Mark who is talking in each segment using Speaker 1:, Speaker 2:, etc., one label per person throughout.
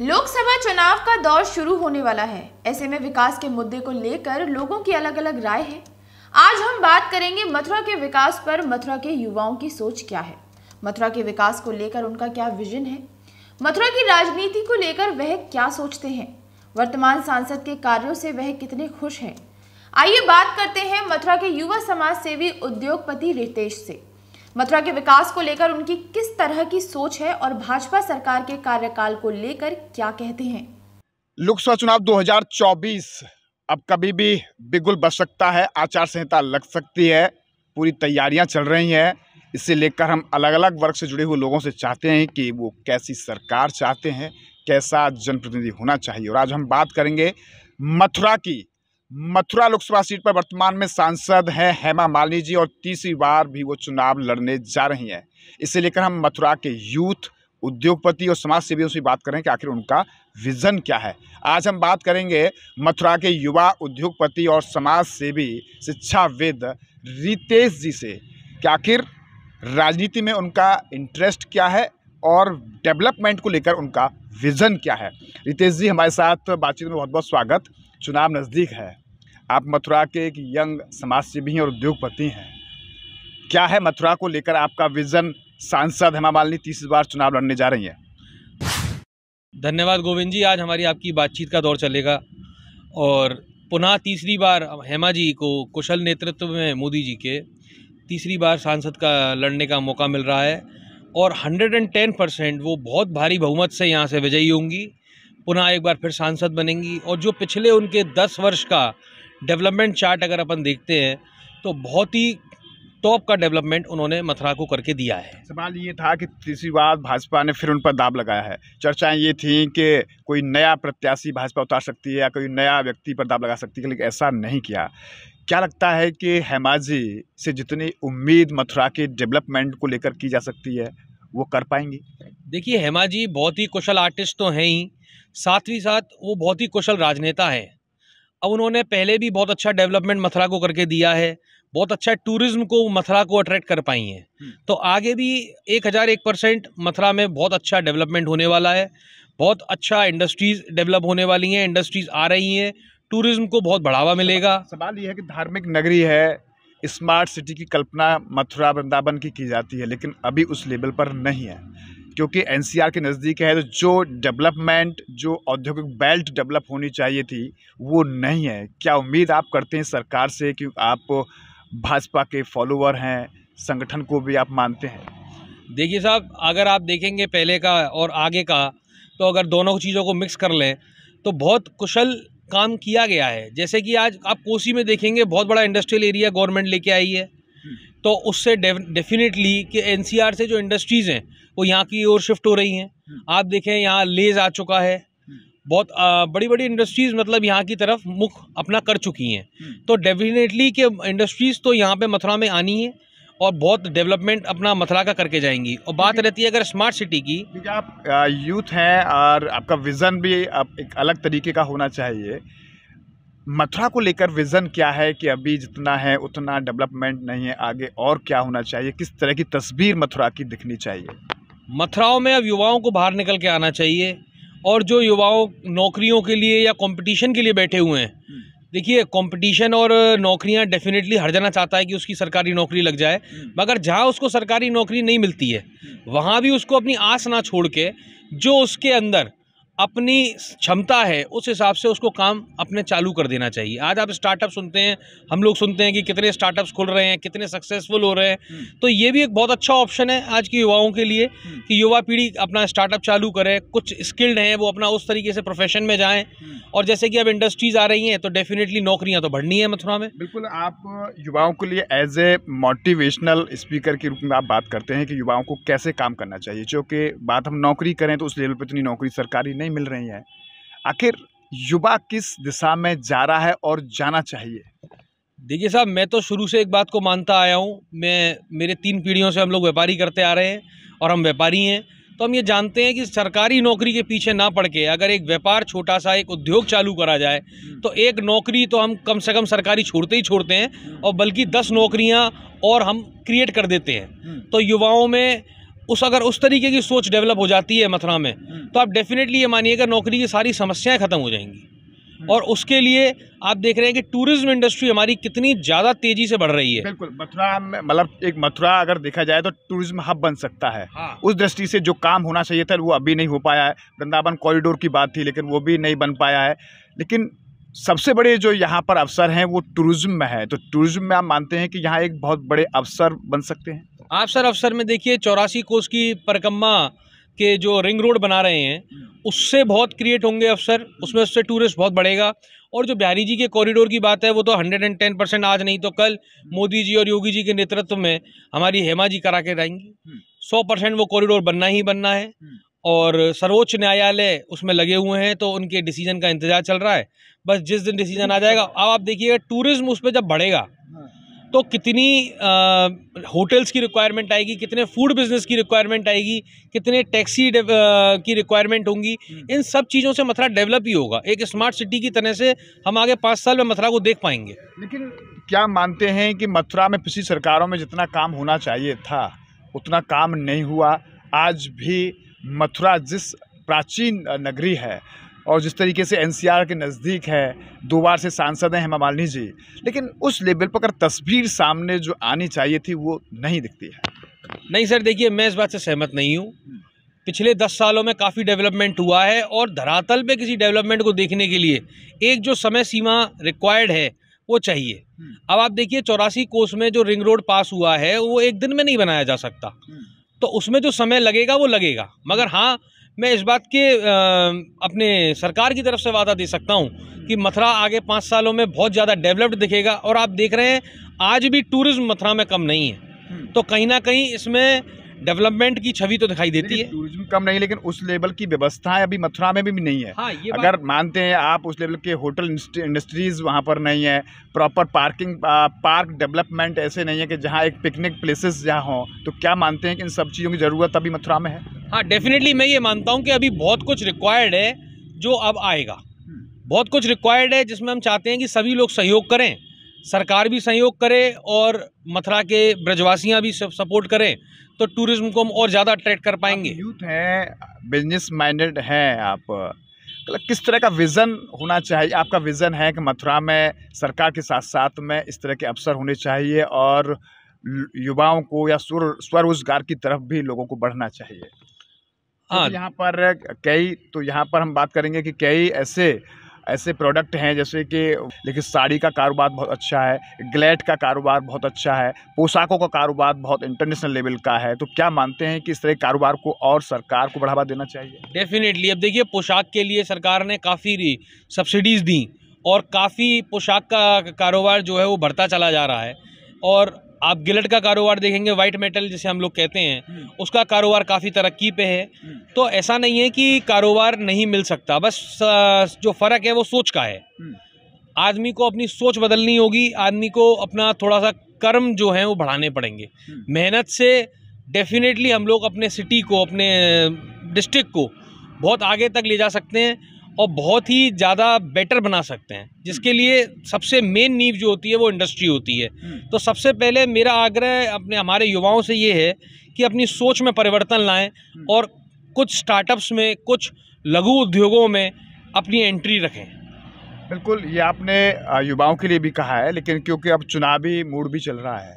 Speaker 1: लोकसभा चुनाव का दौर शुरू होने वाला है ऐसे में विकास के मुद्दे को लेकर लोगों की अलग अलग राय है आज हम बात करेंगे मथुरा के विकास पर मथुरा के युवाओं की सोच क्या है मथुरा के विकास को लेकर उनका क्या विजन है मथुरा की राजनीति को लेकर वह क्या सोचते हैं वर्तमान सांसद के कार्यों से वह कितने खुश हैं आइए बात करते हैं मथुरा के युवा समाज सेवी उद्योगपति रितेश से मथुरा के विकास को लेकर उनकी किस तरह की सोच है और भाजपा सरकार के कार्यकाल को लेकर क्या कहते हैं
Speaker 2: लोकसभा चुनाव 2024 अब कभी भी बिगुल बच सकता है आचार संहिता लग सकती है पूरी तैयारियां चल रही हैं इसे लेकर हम अलग अलग वर्ग से जुड़े हुए लोगों से चाहते हैं कि वो कैसी सरकार चाहते हैं कैसा जनप्रतिनिधि होना चाहिए और आज हम बात करेंगे मथुरा की मथुरा लोकसभा सीट पर वर्तमान में सांसद हैं हेमा मालिनी जी और तीसरी बार भी वो चुनाव लड़ने जा रही हैं इसे लेकर हम मथुरा के यूथ उद्योगपति और समाज सेवियों से बात करें कि आखिर उनका विज़न क्या है आज हम बात करेंगे मथुरा के युवा उद्योगपति और समाज सेवी शिक्षाविद रितेश जी से कि आखिर राजनीति में उनका इंटरेस्ट क्या है और डेवलपमेंट को लेकर उनका विज़न क्या है रितेश जी हमारे साथ बातचीत में बहुत बहुत स्वागत चुनाव नज़दीक है आप मथुरा के एक यंग समाजसेवी हैं और उद्योगपति हैं क्या है मथुरा को लेकर आपका विज़न सांसद हेमा मालिनी तीसरी बार चुनाव लड़ने जा रही हैं
Speaker 1: धन्यवाद गोविंद जी आज हमारी आपकी बातचीत का दौर चलेगा और पुनः तीसरी बार हेमा जी को कुशल नेतृत्व में मोदी जी के तीसरी बार सांसद का लड़ने का मौका मिल रहा है और 110 परसेंट वो बहुत भारी बहुमत से यहाँ से विजयी होंगी पुनः एक बार फिर सांसद बनेंगी और जो पिछले उनके दस वर्ष का डेवलपमेंट चार्ट अगर अपन देखते हैं तो बहुत ही टॉप का डेवलपमेंट उन्होंने मथुरा को करके दिया है
Speaker 2: सवाल ये था कि तीसरी बार भाजपा ने फिर उन पर दाब लगाया है चर्चाएं ये थी कि कोई नया प्रत्याशी भाजपा उतार सकती है या कोई नया व्यक्ति पर दाब लगा सकती है लेकिन ऐसा नहीं किया क्या लगता है कि हेमाजी से जितनी उम्मीद मथुरा के डेवलपमेंट को लेकर की जा सकती है वो कर पाएंगी
Speaker 1: देखिए हेमा जी बहुत ही कुशल आर्टिस्ट तो हैं ही साथ ही साथ वो बहुत ही कुशल राजनेता हैं अब उन्होंने पहले भी बहुत अच्छा डेवलपमेंट मथुरा को करके दिया है बहुत अच्छा टूरिज्म को मथुरा को अट्रैक्ट कर पाई हैं हम्म। तो आगे भी एक हज़ार एक परसेंट मथुरा में बहुत अच्छा डेवलपमेंट होने वाला है बहुत अच्छा इंडस्ट्रीज़ डेवलप होने वाली हैं इंडस्ट्रीज़ आ रही हैं टूरिज्म को बहुत बढ़ावा मिलेगा सवाल
Speaker 2: ये है कि धार्मिक
Speaker 1: नगरी है स्मार्ट सिटी की कल्पना मथुरा वृंदावन की की जाती
Speaker 2: है लेकिन अभी उस लेवल पर नहीं है क्योंकि एनसीआर के नज़दीक है तो जो डेवलपमेंट जो औद्योगिक बेल्ट डेवलप होनी चाहिए थी वो नहीं है क्या उम्मीद आप करते हैं सरकार से कि आप भाजपा के फॉलोअर हैं संगठन को भी आप मानते
Speaker 1: हैं देखिए साहब अगर आप देखेंगे पहले का और आगे का तो अगर दोनों चीज़ों को मिक्स कर लें तो बहुत कुशल काम किया गया है जैसे कि आज आप कोसी में देखेंगे बहुत बड़ा इंडस्ट्रियल एरिया गवर्नमेंट लेके आई है हम्म। तो उससे डेफिनेटली कि एनसीआर से जो इंडस्ट्रीज़ हैं वो यहाँ की ओर शिफ्ट हो रही हैं हम्म। आप देखें यहाँ लेज आ चुका है हम्म। बहुत आ, बड़ी बड़ी इंडस्ट्रीज़ मतलब यहाँ की तरफ मुख अपना कर चुकी हैं हम्म। तो डेफिनेटली कि इंडस्ट्रीज़ तो यहाँ पे मथुरा में आनी है और बहुत डेवलपमेंट अपना मथुरा का करके जाएंगी और बात रहती है अगर स्मार्ट सिटी की
Speaker 2: आप यूथ हैं और आपका विज़न भी आप एक अलग तरीके का होना चाहिए मथुरा को लेकर विज़न क्या है कि अभी जितना है उतना डेवलपमेंट नहीं है आगे और क्या होना चाहिए किस तरह की तस्वीर मथुरा की दिखनी चाहिए
Speaker 1: मथुराओं में अब युवाओं को बाहर निकल के आना चाहिए और जो युवाओं नौकरियों के लिए या कंपटीशन के लिए बैठे हुए हैं हम्म। देखिए कंपटीशन और नौकरियां डेफिनेटली हर जना चाहता है कि उसकी सरकारी नौकरी लग जाए हम्म। मगर जहां उसको सरकारी नौकरी नहीं मिलती है हम्म। वहां भी उसको अपनी आस ना छोड़ के जो उसके अंदर अपनी क्षमता है उस हिसाब से उसको काम अपने चालू कर देना चाहिए आज आप स्टार्टअप सुनते हैं हम लोग सुनते हैं कि कितने स्टार्टअप्स खुल रहे हैं कितने सक्सेसफुल हो रहे हैं हम्म। तो ये भी एक बहुत अच्छा ऑप्शन है आज की युवाओं के लिए हम्म। कि युवा पीढ़ी अपना स्टार्टअप चालू करे कुछ स्किल्ड हैं वो अपना उस तरीके से प्रोफेशन में जाएँ हम्म। और जैसे कि अब इंडस्ट्रीज़ आ रही हैं तो डेफिनेटली नौकरियाँ तो बढ़नी है मथुरा में बिल्कुल
Speaker 2: आप युवाओं के लिए एज ए मोटिवेशनल स्पीकर के रूप में आप बात करते हैं कि युवाओं को कैसे काम करना चाहिए चूँकि बात हम नौकरी करें तो उस लेवल पर इतनी नौकरी सरकारी नहीं नहीं मिल रही हैं आखिर युवा किस दिशा में जा रहा है और जाना चाहिए
Speaker 1: देखिए साहब मैं तो शुरू से एक बात को मानता आया हूँ मैं मेरे तीन पीढ़ियों से हम लोग व्यापारी करते आ रहे हैं और हम व्यापारी हैं तो हम ये जानते हैं कि सरकारी नौकरी के पीछे ना पड़ के अगर एक व्यापार छोटा सा एक उद्योग चालू करा जाए तो एक नौकरी तो हम कम से कम सरकारी छोड़ते ही छोड़ते हैं और बल्कि दस नौकरियां और हम क्रिएट कर देते हैं हम्म। तो युवाओं में उस अगर उस तरीके की सोच डेवलप हो जाती है मथुरा में हम्म। तो आप डेफिनेटली ये मानिएगा नौकरी की सारी समस्याएं ख़त्म हो जाएंगी हम्म। और उसके लिए आप देख रहे हैं कि टूरिज्म इंडस्ट्री हमारी कितनी ज़्यादा तेजी से बढ़ रही है
Speaker 2: बिल्कुल मथुरा में मतलब
Speaker 1: एक मथुरा अगर देखा जाए तो
Speaker 2: टूरिज्म हब बन सकता है हाँ। उस दृष्टि से जो काम होना चाहिए था वो अभी नहीं हो पाया है वृंदावन कॉरिडोर की बात थी लेकिन वो भी नहीं बन पाया है लेकिन सबसे बड़े जो यहाँ पर अवसर हैं वो टूरिज्म में है तो टूरिज्म में आप मानते हैं कि यहाँ एक बहुत बड़े अवसर बन सकते हैं
Speaker 1: आप सर अफसर में देखिए चौरासी कोस की परिक्रमा के जो रिंग रोड बना रहे हैं उससे बहुत क्रिएट होंगे अफसर उसमें उससे टूरिस्ट बहुत बढ़ेगा और जो बिहारी जी के कॉरिडोर की बात है वो तो 110 परसेंट आज नहीं तो कल मोदी जी और योगी जी के नेतृत्व में हमारी हेमा जी करा के जाएंगी हम्म। सौ परसेंट वो कॉरिडोर बनना ही बनना है हम्म। और सर्वोच्च न्यायालय उसमें लगे हुए हैं तो उनके डिसीजन का इंतजार चल रहा है बस जिस दिन डिसीजन आ जाएगा अब आप देखिएगा टूरिज्म उस पर जब बढ़ेगा तो कितनी होटल्स की रिक्वायरमेंट आएगी कितने फूड बिजनेस की रिक्वायरमेंट आएगी कितने टैक्सी की रिक्वायरमेंट होंगी हम्म। इन सब चीज़ों से मथुरा डेवलप ही होगा एक स्मार्ट सिटी की तरह से हम आगे पाँच साल में मथुरा को देख पाएंगे लेकिन क्या मानते हैं कि मथुरा में पिछली सरकारों में जितना काम होना चाहिए था
Speaker 2: उतना काम नहीं हुआ आज भी मथुरा जिस प्राचीन नगरी है और जिस तरीके से एनसीआर के नज़दीक है दो बार से सांसद हैं हेमा मालिनी जी
Speaker 1: लेकिन उस लेवल पर अगर तस्वीर सामने जो आनी चाहिए थी वो नहीं दिखती है नहीं सर देखिए मैं इस बात से सहमत नहीं हूँ पिछले दस सालों में काफ़ी डेवलपमेंट हुआ है और धरातल पे किसी डेवलपमेंट को देखने के लिए एक जो समय सीमा रिक्वायर्ड है वो चाहिए हम्म। अब आप देखिए चौरासी कोस में जो रिंग रोड पास हुआ है वो एक दिन में नहीं बनाया जा सकता हम्म। तो उसमें जो समय लगेगा वो लगेगा मगर हाँ मैं इस बात के अपने सरकार की तरफ से वादा दे सकता हूँ कि मथुरा आगे पाँच सालों में बहुत ज़्यादा डेवलप्ड दिखेगा और आप देख रहे हैं आज भी टूरिज्म मथुरा में कम नहीं है हम्म। तो कहीं ना कहीं इसमें डेवलपमेंट की छवि तो दिखाई देती है टूरिज्म कम नहीं लेकिन उस लेवल की व्यवस्थाएं अभी मथुरा में भी
Speaker 2: नहीं है हाँ, अगर मानते हैं आप उस लेवल के होटल इंडस्ट्रीज वहाँ पर नहीं है प्रॉपर पार्किंग पार्क डेवलपमेंट ऐसे नहीं है कि जहाँ एक पिकनिक प्लेसेस जहाँ हों तो क्या मानते
Speaker 1: हैं कि इन सब चीज़ों की ज़रूरत अभी मथुरा में है हाँ डेफिनेटली मैं ये मानता हूँ कि अभी बहुत कुछ रिक्वायर्ड है जो अब आएगा बहुत कुछ रिक्वायर्ड है जिसमें हम चाहते हैं कि सभी लोग सहयोग करें सरकार भी सहयोग करे और मथुरा के ब्रजवासियाँ भी सपोर्ट करें तो टूरिज्म को हम और ज़्यादा अट्रैक्ट कर पाएंगे यूथ हैं
Speaker 2: बिजनेस माइंडेड हैं आप मतलब किस तरह का विज़न होना चाहिए आपका विज़न है कि मथुरा में सरकार के साथ साथ में इस तरह के अवसर होने चाहिए और युवाओं को या स्वरोजगार की तरफ भी लोगों को बढ़ना चाहिए तो हाँ तो यहाँ पर कई तो यहाँ पर हम बात करेंगे कि कई ऐसे ऐसे प्रोडक्ट हैं जैसे कि लेकिन साड़ी का कारोबार बहुत अच्छा है ग्लैट का कारोबार बहुत अच्छा है पोशाकों का कारोबार बहुत इंटरनेशनल लेवल का है तो क्या मानते हैं कि इस तरह कारोबार को और सरकार को बढ़ावा देना चाहिए
Speaker 1: डेफिनेटली अब देखिए पोशाक के लिए सरकार ने काफ़ी सब्सिडीज़ दी और काफ़ी पोशाक का कारोबार जो है वो बढ़ता चला जा रहा है और आप गिलट का कारोबार देखेंगे वाइट मेटल जिसे हम लोग कहते हैं हम्म। उसका कारोबार काफ़ी तरक्की पे है हम्म। तो ऐसा नहीं है कि कारोबार नहीं मिल सकता बस जो फ़र्क है वो सोच का है हम्म। आदमी को अपनी सोच बदलनी होगी आदमी को अपना थोड़ा सा कर्म जो है वो बढ़ाने पड़ेंगे मेहनत से डेफिनेटली हम लोग अपने सिटी को अपने डिस्ट्रिक्ट को बहुत आगे तक ले जा सकते हैं और बहुत ही ज़्यादा बेटर बना सकते हैं हम्म। जिसके लिए सबसे मेन नींव जो होती है वो इंडस्ट्री होती है हम्म। तो सबसे पहले मेरा आग्रह अपने हमारे युवाओं से ये है कि अपनी सोच में परिवर्तन लाएं हम्म। और कुछ स्टार्टअप्स में कुछ लघु उद्योगों में अपनी एंट्री रखें
Speaker 2: बिल्कुल ये आपने युवाओं के लिए भी कहा है लेकिन क्योंकि अब चुनावी मूड भी चल रहा है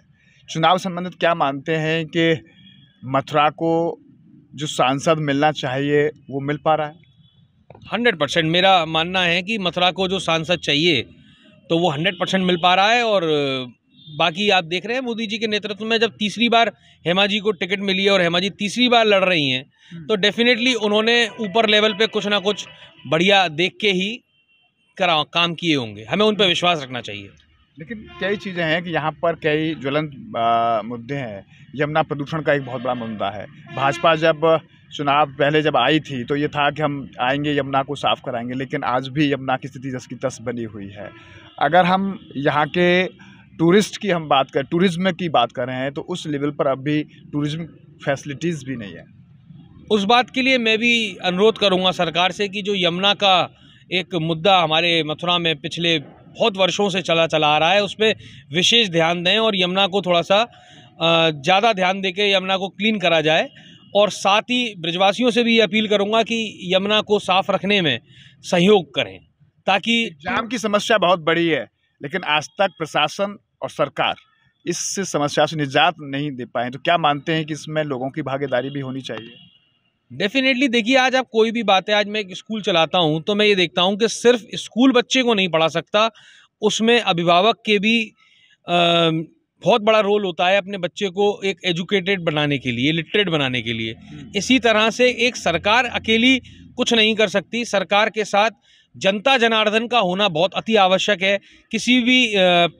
Speaker 2: चुनाव संबंधित क्या मानते हैं कि मथुरा को जो सांसद मिलना चाहिए वो मिल पा रहा है
Speaker 1: हंड्रेड परसेंट मेरा मानना है कि मथुरा को जो सांसद चाहिए तो वो हंड्रेड परसेंट मिल पा रहा है और बाकी आप देख रहे हैं मोदी जी के नेतृत्व में जब तीसरी बार हेमा जी को टिकट मिली है और हेमा जी तीसरी बार लड़ रही हैं हम्म। तो डेफिनेटली उन्होंने ऊपर लेवल पे कुछ ना कुछ बढ़िया देख के ही करा काम किए होंगे हमें उन पर विश्वास रखना चाहिए
Speaker 2: लेकिन कई चीज़ें हैं कि यहाँ पर कई ज्वलंत मुद्दे हैं यमुना प्रदूषण का एक बहुत बड़ा मुद्दा है भाजपा जब चुनाव पहले जब आई थी तो ये था कि हम आएंगे यमुना को साफ़ कराएंगे लेकिन आज भी यमुना की स्थिति जस की तस बनी हुई है अगर हम यहाँ के टूरिस्ट की हम बात करें टूरिज़्म की बात कर रहे हैं तो उस लेवल पर अब भी टूरिज़्म फैसिलिटीज़ भी नहीं है
Speaker 1: उस बात के लिए मैं भी अनुरोध करूँगा सरकार से कि जो यमुना का एक मुद्दा हमारे मथुरा में पिछले बहुत वर्षों से चला चला आ रहा है उस पर विशेष ध्यान दें और यमुना को थोड़ा सा ज़्यादा ध्यान दे के यमुना को क्लीन करा जाए और साथ ही ब्रजवासियों से भी ये अपील करूँगा कि यमुना को साफ रखने में सहयोग करें ताकि जाम की समस्या बहुत बड़ी है लेकिन आज तक
Speaker 2: प्रशासन और सरकार इस समस्या से निजात नहीं दे पाए तो क्या मानते हैं कि इसमें लोगों की भागीदारी भी होनी चाहिए
Speaker 1: डेफिनेटली देखिए आज आप कोई भी बात है आज मैं एक स्कूल चलाता हूँ तो मैं ये देखता हूँ कि सिर्फ स्कूल बच्चे को नहीं पढ़ा सकता उसमें अभिभावक के भी आ, बहुत बड़ा रोल होता है अपने बच्चे को एक एजुकेटेड बनाने के लिए लिटरेट बनाने के लिए हम्म। इसी तरह से एक सरकार अकेली कुछ नहीं कर सकती सरकार के साथ जनता जनार्दन का होना बहुत अति आवश्यक है किसी भी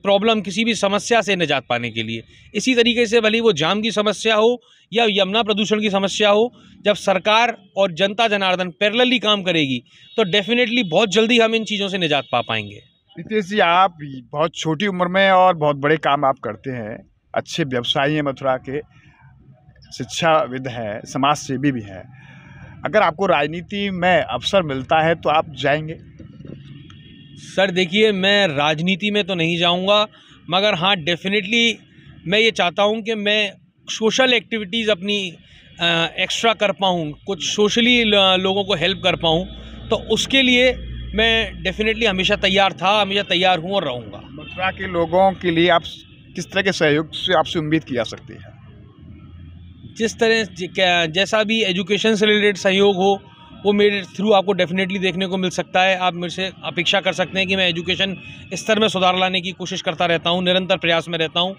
Speaker 1: प्रॉब्लम किसी भी समस्या से निजात पाने के लिए इसी तरीके से भले वो जाम की समस्या हो या यमुना प्रदूषण की समस्या हो जब सरकार और जनता जनार्दन पैरलली काम करेगी तो डेफिनेटली बहुत जल्दी हम इन चीज़ों से निजात पा पाएंगे
Speaker 2: नितेश जी आप बहुत छोटी उम्र में और बहुत बड़े काम आप करते हैं अच्छे व्यवसायी हैं मथुरा के शिक्षाविद हैं समाज सेवी भी हैं अगर आपको राजनीति में अवसर मिलता है तो आप जाएंगे
Speaker 1: सर देखिए मैं राजनीति में तो नहीं जाऊंगा मगर हाँ डेफिनेटली मैं ये चाहता हूँ कि मैं सोशल एक्टिविटीज़ अपनी एक्स्ट्रा कर पाऊँ कुछ सोशली लोगों को हेल्प कर पाऊँ तो उसके लिए मैं डेफिनेटली हमेशा तैयार था हमेशा तैयार हूँ और रहूँगा मथुरा के
Speaker 2: लोगों के लिए आप किस तरह के सहयोग से आपसे उम्मीद की जा सकती है
Speaker 1: जिस तरह जैसा भी एजुकेशन से रिलेटेड सहयोग हो वो मेरे थ्रू आपको डेफिनेटली देखने को मिल सकता है आप मेरे से अपेक्षा कर सकते हैं कि मैं एजुकेशन स्तर में सुधार लाने की कोशिश करता रहता हूँ निरंतर प्रयास में रहता हूँ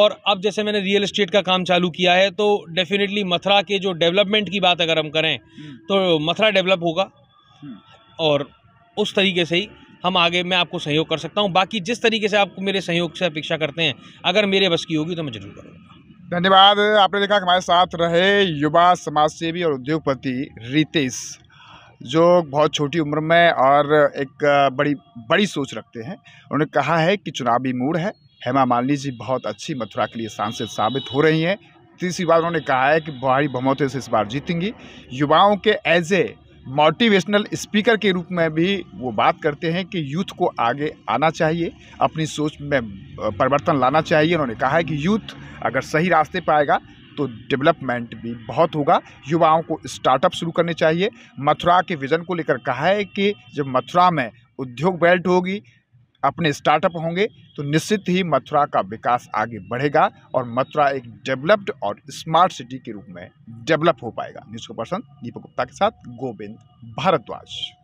Speaker 1: और अब जैसे मैंने रियल इस्टेट का काम चालू किया है तो डेफिनेटली मथुरा के जो डेवलपमेंट की बात अगर हम करें हम्म। तो मथुरा डेवलप होगा हम्म। और उस तरीके से ही हम आगे मैं आपको सहयोग कर सकता हूँ बाकी जिस तरीके से आप मेरे सहयोग से अपेक्षा करते हैं अगर मेरे बस की होगी तो मैं जरूर करूँगा
Speaker 2: धन्यवाद आपने देखा हमारे साथ रहे युवा समाजसेवी और उद्योगपति रितेश जो बहुत छोटी उम्र में और एक बड़ी बड़ी सोच रखते हैं उन्होंने कहा है कि चुनावी मूड है हेमा मालिनी जी बहुत अच्छी मथुरा के लिए सांसद साबित हो रही हैं तीसरी बार उन्होंने कहा है कि भारी बहुमत से इस बार जीतेंगी युवाओं के एज ए मोटिवेशनल स्पीकर के रूप में भी वो बात करते हैं कि यूथ को आगे आना चाहिए अपनी सोच में परिवर्तन लाना चाहिए उन्होंने कहा है कि यूथ अगर सही रास्ते पर आएगा तो डेवलपमेंट भी बहुत होगा युवाओं को स्टार्टअप शुरू करने चाहिए मथुरा के विज़न को लेकर कहा है कि जब मथुरा में उद्योग बेल्ट होगी अपने स्टार्टअप होंगे तो निश्चित ही मथुरा का विकास आगे बढ़ेगा और मथुरा एक डेवलप्ड और स्मार्ट सिटी के रूप में डेवलप हो पाएगा न्यूज़ को पर्सन दीपक गुप्ता के साथ गोविंद भारद्वाज